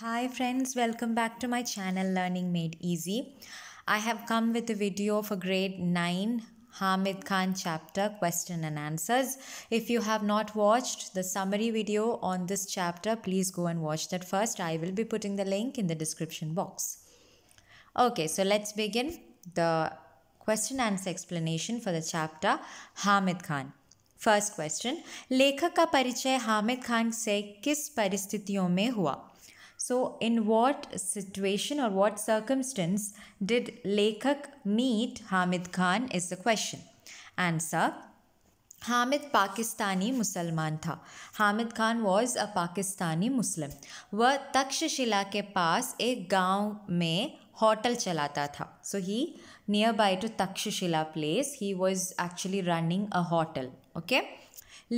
Hi friends, welcome back to my channel Learning Made Easy. I have come with a video for grade 9 Hamid Khan chapter question and answers. If you have not watched the summary video on this chapter, please go and watch that first. I will be putting the link in the description box. Okay, so let's begin the question answer explanation for the chapter Hamid Khan. First question, लेखक का परिचय हामिद खान से किस परिस्थितियों में हुआ so in what situation और what circumstance did लेखक meet Hamid Khan is the question answer Hamid Pakistani मुसलमान था Hamid Khan was a Pakistani Muslim वह तक्षशिला के पास एक गांव में होटल चलाता था so he near by to Taxila place he was actually running a hotel okay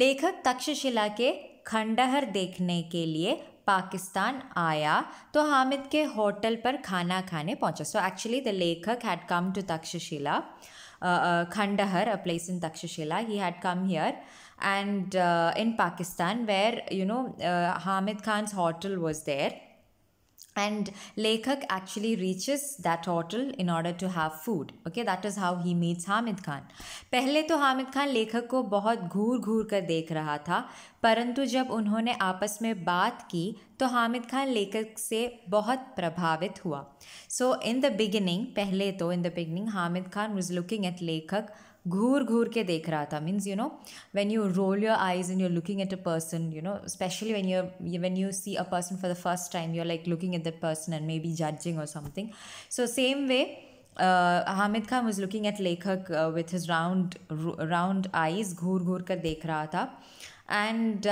लेखक तक्षशिला के खंडहर देखने के लिए पाकिस्तान आया तो हामिद के होटल पर खाना खाने पहुंचा सो एक्चुअली द लेखक हैड कम टू तक्षशिला खंडहर a place in Taxila he had come here and in Pakistan where you know Hamid Khan's hotel was there and Lekhak actually reaches that hotel in order to have food. Okay, that is how he meets Hamid Khan. पहले तो हामिद खान लेखक को बहुत घूर घूर कर देख रहा था परंतु जब उन्होंने आपस में बात की तो हामिद खान लेखक से बहुत प्रभावित हुआ सो इन द बिगिनिंग पहले तो in the beginning Hamid Khan was looking at लेखक घूर घूर के देख रहा था means you know when you roll your eyes and you're looking at a person you know specially when you're when you see a person for the first time you're like looking at that person and maybe judging और something so same way Hamid Khan was looking at लेखक with his round round eyes घूर घूर कर देख रहा था and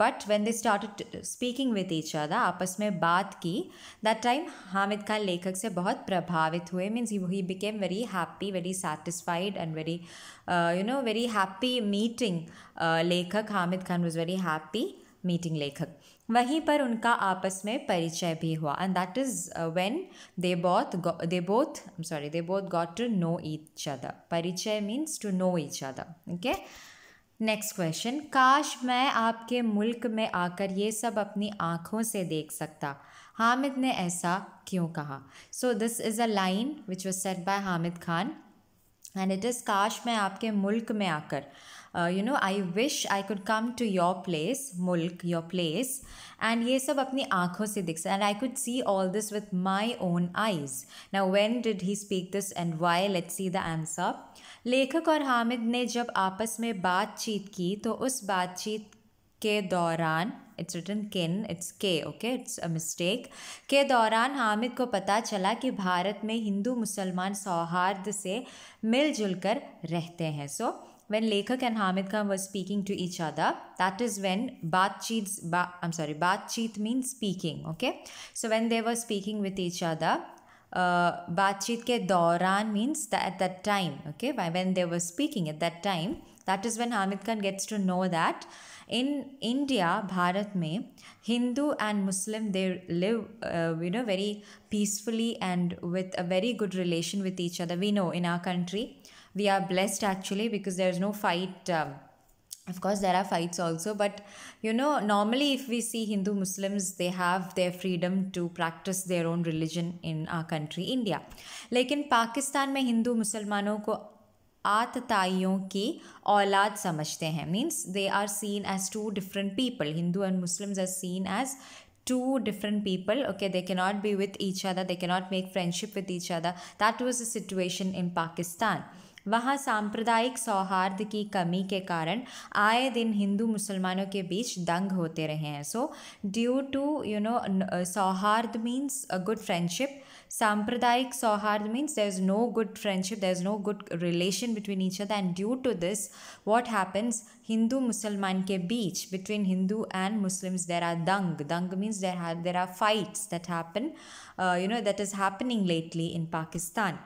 but when they start speaking with each other आपस में बात की दैट टाइम हामिद खान लेखक से बहुत प्रभावित हुए means he became very happy very satisfied and very you know very happy meeting लेखक Hamid Khan was very happy meeting लेखक वहीं पर उनका आपस में परिचय भी हुआ and that is when they both they both sorry they both got to know each other परिचय means to know each other okay next question काश मैं आपके मुल्क में आकर ये सब अपनी आँखों से देख सकता हामिद ने ऐसा क्यों कहा so this is a line which was said by Hamid Khan and it is काश मैं आपके मुल्क में आकर you know I wish I could come to your place मुल्क योर प्लेस एंड ये सब अपनी आँखों से दिख and I could see all this with my own eyes ना when did he speak this and why let see the answer लेखक और हामिद ने जब आपस में बातचीत की तो उस बातचीत के दौरान इट्स रिटन किन इट्स के ओके इट्स अ मिस्टेक के दौरान हामिद को पता चला कि भारत में हिंदू मुसलमान सौहार्द से मिलजुल कर रहते हैं सो so, when Lekhak and Hamid Khan were speaking to each other, that is when baat cheet, ba, I'm sorry, baat cheet means speaking, okay? So when they were speaking with each other, uh, baat cheet ke dauran means that at that time, okay? when they were speaking at that time, that is when Hamid Khan gets to know that in India, Bharat mein, Hindu and Muslim, they live, uh, you know, very peacefully and with a very good relation with each other. We know in our country, we are blessed actually because there's no fight um, of course there are fights also but you know normally if we see hindu muslims they have their freedom to practice their own religion in our country india लेकिन पाकिस्तान में हिंदू मुसलमानों को आतताइयों की औलाद समझते हैं means they are seen as two different people Hindu and Muslims are seen as two different people okay they cannot be with each other they cannot make friendship with each other that was the situation in pakistan वहाँ सांप्रदायिक सौहार्द की कमी के कारण आए दिन हिंदू मुसलमानों के बीच दंग होते रहे हैं so due to you know सौहार्द मीन्स अ गुड फ्रेंडशिप सांप्रदायिक सौहार्द means there is no good friendship there is no good relation between each other and due to this what happens Hindu मुसलमान के बीच between Hindu and Muslims there are दंग दंग means there are there are fights that happen you know that is happening lately in Pakistan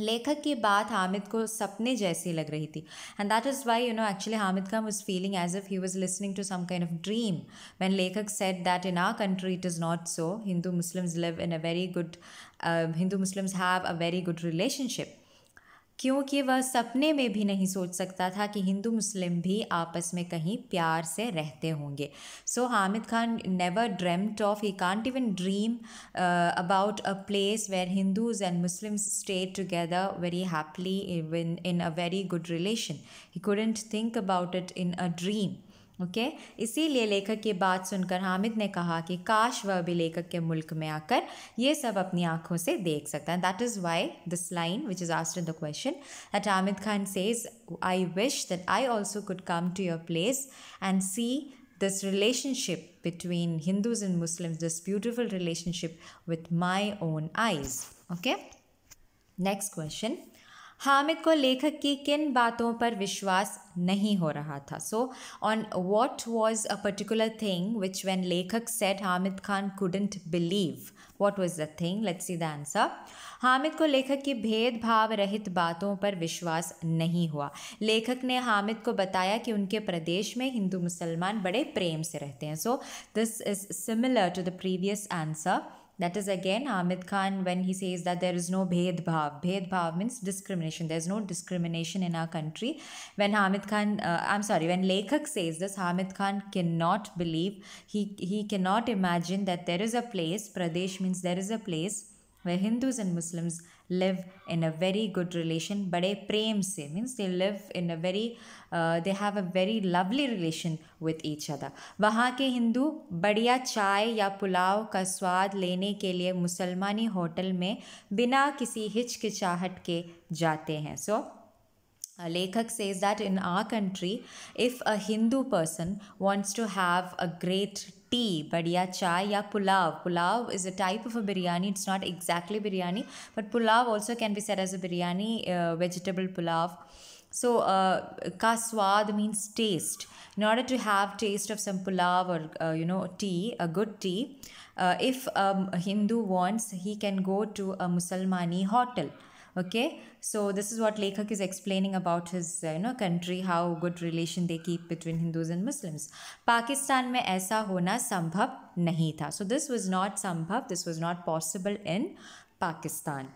लेखक की बात हामिद को सपने जैसी लग रही थी and that is why you know actually Hamid Khan was feeling as if he was listening to some kind of dream when लेखक said that in our country it is not so Hindu Muslims live in a very good Hindu Muslims have a very good relationship क्योंकि वह सपने में भी नहीं सोच सकता था कि हिंदू मुस्लिम भी आपस में कहीं प्यार से रहते होंगे so so, Hamid Khan never dreamt of he can't even dream about a place where Hindus and Muslims stay together very happily in in a very good relation he couldn't think about it in a dream okay इसीलिए लेखक की बात सुनकर हामिद ने कहा कि काश वह भी लेखक के मुल्क में आकर ये सब अपनी आंखों से देख सकता है that is why this line which is asked in the question that Hamid Khan says I wish that I also could come to your place and see this relationship between Hindus and Muslim this beautiful relationship with my own eyes okay next question Hamid को लेखक की किन बातों पर विश्वास नहीं हो रहा था so on what was a particular thing which when लेखक said Hamid Khan couldn't believe what was the thing let see the answer Hamid को लेखक की भेदभाव रहित बातों पर विश्वास नहीं हुआ लेखक ने हामिद को बताया कि उनके प्रदेश में हिंदू मुसलमान बड़े प्रेम से रहते हैं so this is similar to the previous answer That is again Amit Khan when he says that there is no Bhed Bhav. Bhed Bhav means discrimination. There's no discrimination in our country. When Amit Khan, uh, I'm sorry, when Lekhak says this, Amit Khan cannot believe, he, he cannot imagine that there is a place, Pradesh means there is a place where Hindus and Muslims live in a very good relation बड़े प्रेम से means they live in a very they have a very lovely relation with each other वहाँ के हिंदू बढ़िया चाय या पुलाव का स्वाद लेने के लिए मुसलमानी होटल में बिना किसी हिचकिचाहट के जाते हैं सो लेखक says that in our country if a Hindu person wants to have a great tea, badiya chai ya pulav. Pulav is a type of a biryani. It's not exactly biryani, but pulav also can be said as a biryani, uh, vegetable pulav. So, uh, ka swad means taste. In order to have taste of some pulav or uh, you know tea, a good tea, uh, if um, a Hindu wants, he can go to a Muslimani hotel. okay so this is what lekhak is explaining about his uh, you know country how good relation they keep between hindus and muslims pakistan mein aisa hona sambhav nahi tha so this was not sambhav this was not possible in pakistan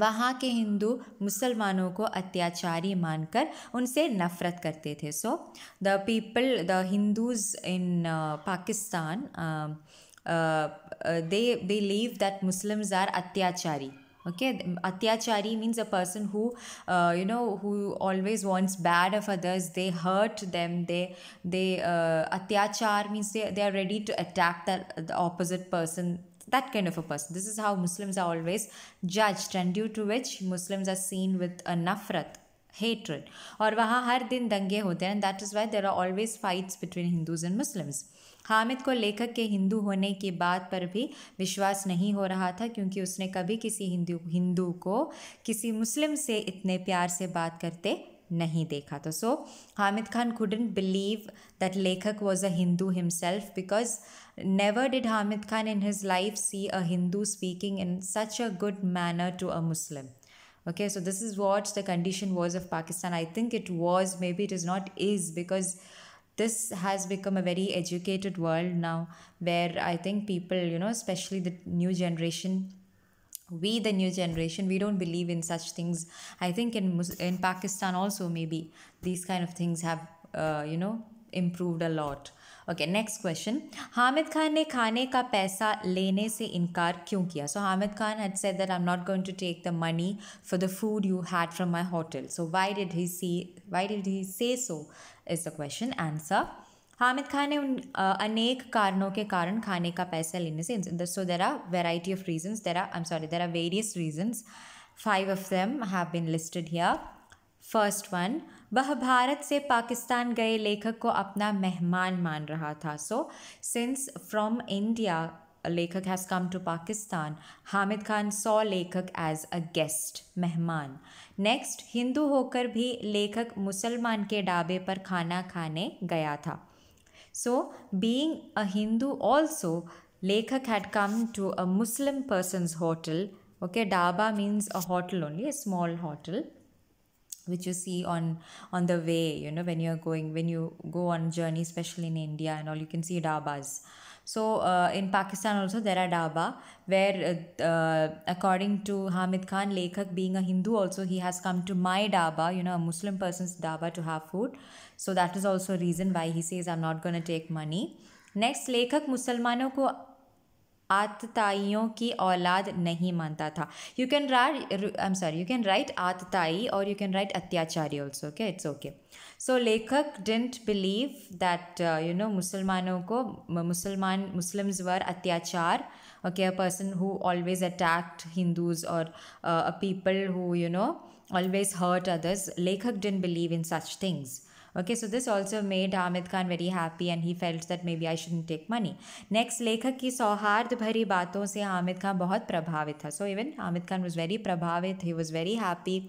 वहाँ के हिंदू मुसलमानों को अत्याचारी मानकर उनसे नफ़रत करते थे so the people the Hindus in Pakistan they believe that Muslims are अत्याचारी okay atyachari means a person who uh, you know who always wants bad of others they hurt them they they uh, atyachar means they, they are ready to attack the, the opposite person that kind of a person this is how muslims are always judged and due to which muslims are seen with a nafrat hatred or वहाँ हर दिन दंगे होते हैं and that is why there are always Hamid को लेखक के हिंदू होने की बात पर भी विश्वास नहीं हो रहा था क्योंकि उसने कभी किसी हिंदू हिंदू को किसी मुस्लिम से इतने प्यार से बात करते नहीं देखा तो so Hamid Khan couldn't believe that लेखक was a Hindu himself because never did Hamid Khan in his life see a Hindu speaking in such a good manner to a Muslim okay so this is what the condition was of Pakistan I think it was maybe it is not is because this has become a very educated world now where I think people, you know, especially the new generation, we the new generation we don't believe in such things i think in in pakistan also maybe these kind of things have uh, you know improved a lot Okay, next question. Hamid Khan ne khane ka paisa लेने se inkar kyun किया So Hamid Khan had said that I'm not going to take the money for the food you had from my hotel. So why did he see? Why did he say so? Is the question answer Hamid Khan ने उन अनेक कारणों के कारण खाने का पैसा लेने से so there are variety of reasons there are I am sorry there are various reasons five of them have been listed here first one वह भारत से पाकिस्तान गए लेखक को अपना मेहमान मान रहा था so since from India Lekhak has come to Pakistan, Hamid Khan saw Lekhak as a guest, mehman. Next, Hindu hokar bhi lekhak मुसलमान ke ढाबे par khana khane gaya tha. So, being a Hindu also, Lekhak had come to a Muslim person's hotel. Okay, Daba means a hotel only, a small hotel which you see on on the way you know when you're going when you go on journey especially in india and all you can see dabas so uh, in Pakistan also there are daba where uh, uh, according to Hamid Khan Lekhak being a Hindu also he has come to my daba you know a Muslim person's daba to have food. So that is also a reason why he says I'm not going to take money. Next, Lekhak Musalmano ko आतताइयों की औलाद नहीं मानता था you can write I am sorry you can write आतताई और you can write अत्याचारी also okay it's okay so लेखक didn't believe that you know मुसलमानों को मुसलमान मुस्लिम वर अत्याचार okay a person who always attacked Hindus और people who you know always hurt others लेखक didn't believe in such things Okay, so this also made Amit Khan very happy and he felt that maybe I shouldn't take money. Next, लेखक ki सौहार्द भरी बातों से हामिद खान बहुत प्रभावित था so even Hamid Khan was very प्रभावित he was very happy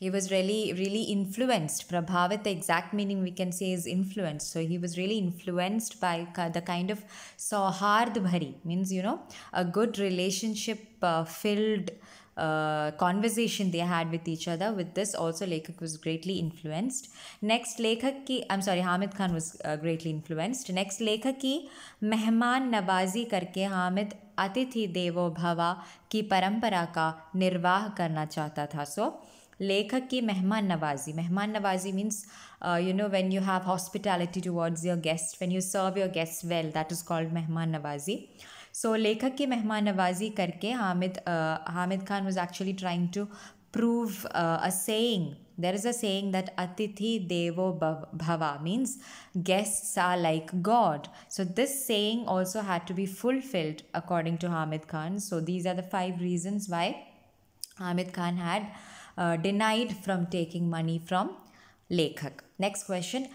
he was really really influenced prabhavat the exact meaning we can say is influenced so he was really influenced by the kind of sauhard bhari means you know a good relationship uh, filled uh, conversation they had with each other. With this, also Lekhak was greatly influenced. Next, Lekhak ki I'm sorry, Hamid Khan was uh, greatly influenced. Next, Lekhak ki मेहमान नवाजी करके हामिद अतिथि देवो भवा की परंपरा का निर्वाह करना चाहता था सो so, लेखक की मेहमान नवाजी मेहमान नवाजी means you know when you have hospitality towards your guest when you serve your guest well that is called मेहमान नवाजी So Lekhak ki mehman nawazi karke Hamid uh, Hamid Khan was actually trying to prove uh, a saying. There is a saying that Atithi Devo Bhava means guests are like God. So this saying also had to be fulfilled according to Hamid Khan. So these are the five reasons why Hamid Khan had uh, denied from taking money from Lekhak. Next question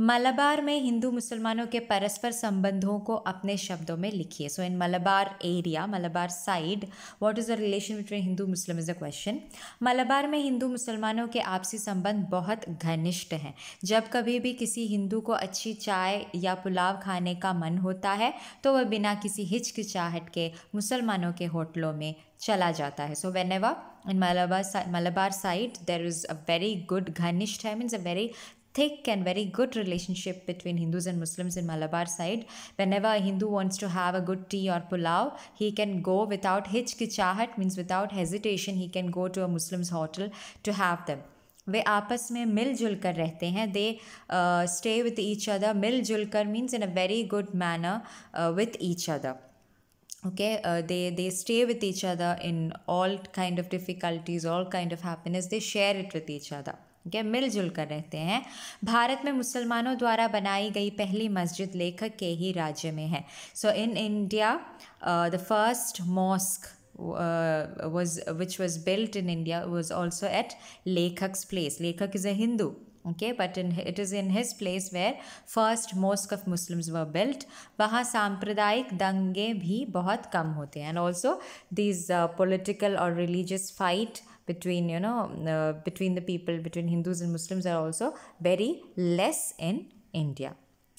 Malabar में हिंदू मुसलमानों के परस्पर संबंधों को अपने शब्दों में लिखिए so in Malabar area Malabar side what is the relation between Hindu Muslim is a question Malabar में हिंदू मुसलमानों के आपसी संबंध बहुत घनिष्ठ हैं जब कभी भी किसी हिंदू को अच्छी चाय या पुलाव खाने का मन होता है तो वह बिना किसी हिचकिचाहट के मुसलमानों के होटलों में चला जाता है so whenever in Malabar Malabar side there is a very good घनिष्ठ है means a very thick and very good relationship between Hindus and Muslims in Malabar side. Whenever a Hindu wants to have a good tea or pulao, he can go without hitchkichahat, means without hesitation, he can go to a Muslim's hotel to have them. वे आपस में मिलजुल कर रहते हैं they stay with each other मिलजुल कर means in a very good manner with each other okay uh, they they stay with each other in all kind of difficulties all kind of happiness they share it with each other ठीक है मिलजुल कर रहते हैं भारत में मुसलमानों द्वारा बनाई गई पहली मस्जिद लेखक के ही राज्य में है so in India the first mosque was which was built in India was also at लेखक प्लेस लेखक is a Hindu okay but in it is in his place where first mosque of muslims were built वहाँ sampradayik dange bhi bahut kam hote and also these uh, political or religious fight between you know uh, between the people between hindus and muslims are also very less in india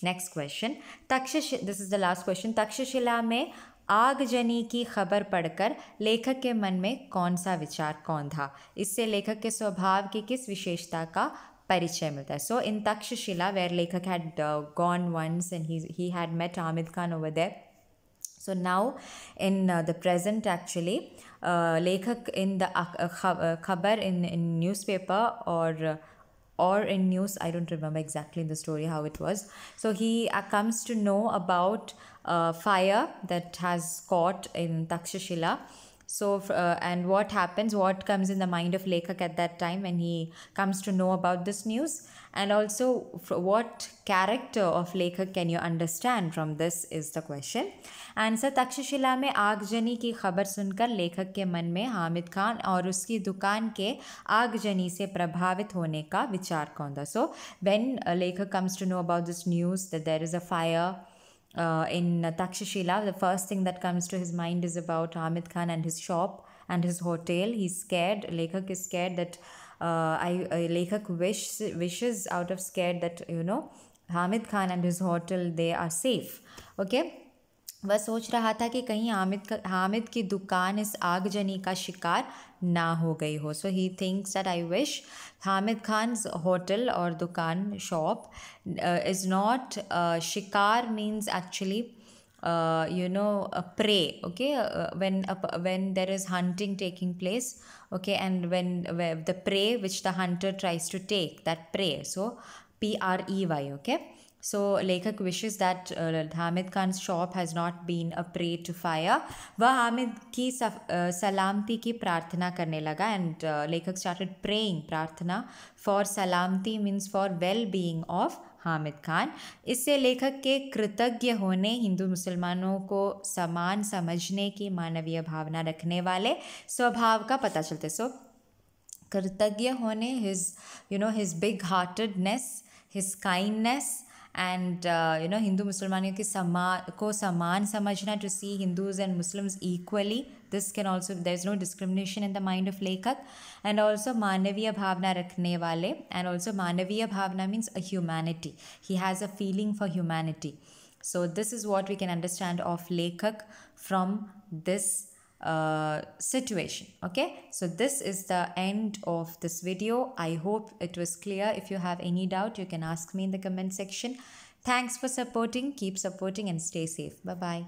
next question takshash this is the last question takshashila में आगजनी की खबर पढ़कर लेखक के मन में कौन सा विचार कौन था इससे लेखक के स्वभाव की किस विशेषता का Parichay Milta. So in Takshashila, where Lekhak had uh, gone once and he, he had met Amid Khan over there. So now in uh, the present actually, uh, Lekhak in the uh, uh, uh Khabar in, in newspaper or uh, or in news i don't remember exactly the story how it was so he comes to know about uh, fire that has caught in takshashila so, uh, and what happens, what comes in the mind of Lekhak at that time when he comes to know about this news? And also, what character of Lekhak can you understand from this is the question. Answer Takshashila mein aagjani ki khabar sunkar Lekhak ke man mein Hamid Khan aur uski dukaan ke aagjani se prabhavit hone ka vichar konda. So, when uh, Lekhak comes to know about this news that there is a fire uh, in Takshashila, the first thing that comes to his mind is about Hamid Khan and his shop and his hotel. He's scared. Lekhak is scared that uh, I uh, Lekhak wish, wishes out of scared that you know Hamid Khan and his hotel they are safe. Okay. वह सोच रहा था कि कहीं हामिद हामिद की दुकान इस आगजनी का शिकार ना हो गई हो so he thinks that I wish Hamid Khan hotel और दुकान शॉप इज़ नॉट शिकार means actually you know prey okay when when there is hunting taking place okay and when the prey which the hunter tries to take that prey so P R E Y okay So Lekhak wishes that uh, Hamid Khan's shop has not been a prey to fire. वह हामिद की सफ, uh, सलामती की प्रार्थना करने लगा and uh, Lekhak started praying प्रार्थना for सलामती means for well being of Hamid Khan इससे लेखक के कृतज्ञ होने हिंदू मुसलमानों को समान समझने की मानवीय भावना रखने वाले स्वभाव का पता चलते सो कृतज्ञ होने his you know his big heartedness his kindness and uh, you know Hindu Muslimaniyon ke sama, ko saman samajhna to see Hindus and Muslims equally. This can also there's no discrimination in the mind of Lekak, and also manaviya bhavna rakhne wale, and also manaviya bhavna means a humanity. He has a feeling for humanity. So this is what we can understand of Lekak from this uh, situation okay so this is the end of this video i hope it was clear if you have any doubt you can ask me in the comment section thanks for supporting keep supporting and stay safe bye bye